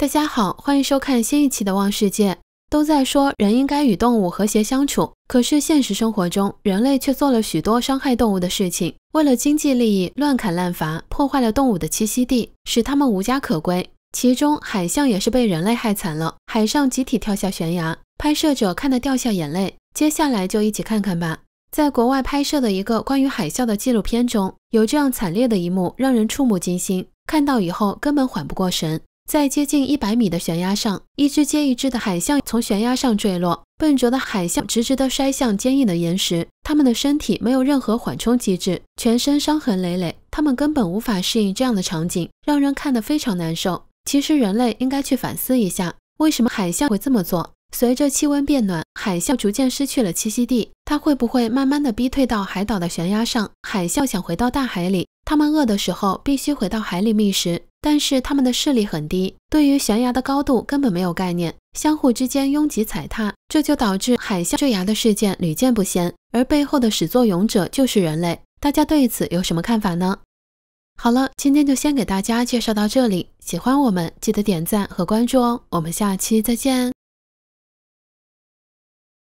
大家好，欢迎收看新一期的《望世界》。都在说人应该与动物和谐相处，可是现实生活中，人类却做了许多伤害动物的事情。为了经济利益，乱砍滥伐，破坏了动物的栖息地，使它们无家可归。其中，海象也是被人类害惨了，海上集体跳下悬崖，拍摄者看得掉下眼泪。接下来就一起看看吧。在国外拍摄的一个关于海啸的纪录片中，有这样惨烈的一幕，让人触目惊心。看到以后根本缓不过神。在接近一百米的悬崖上，一只接一只的海象从悬崖上坠落，笨拙的海象直直的摔向坚硬的岩石，它们的身体没有任何缓冲机制，全身伤痕累累，它们根本无法适应这样的场景，让人看得非常难受。其实人类应该去反思一下，为什么海象会这么做？随着气温变暖，海象逐渐失去了栖息地，它会不会慢慢的逼退到海岛的悬崖上？海象想回到大海里，它们饿的时候必须回到海里觅食。但是他们的视力很低，对于悬崖的高度根本没有概念，相互之间拥挤踩踏，这就导致海啸坠崖的事件屡见不鲜。而背后的始作俑者就是人类。大家对此有什么看法呢？好了，今天就先给大家介绍到这里。喜欢我们，记得点赞和关注哦。我们下期再见。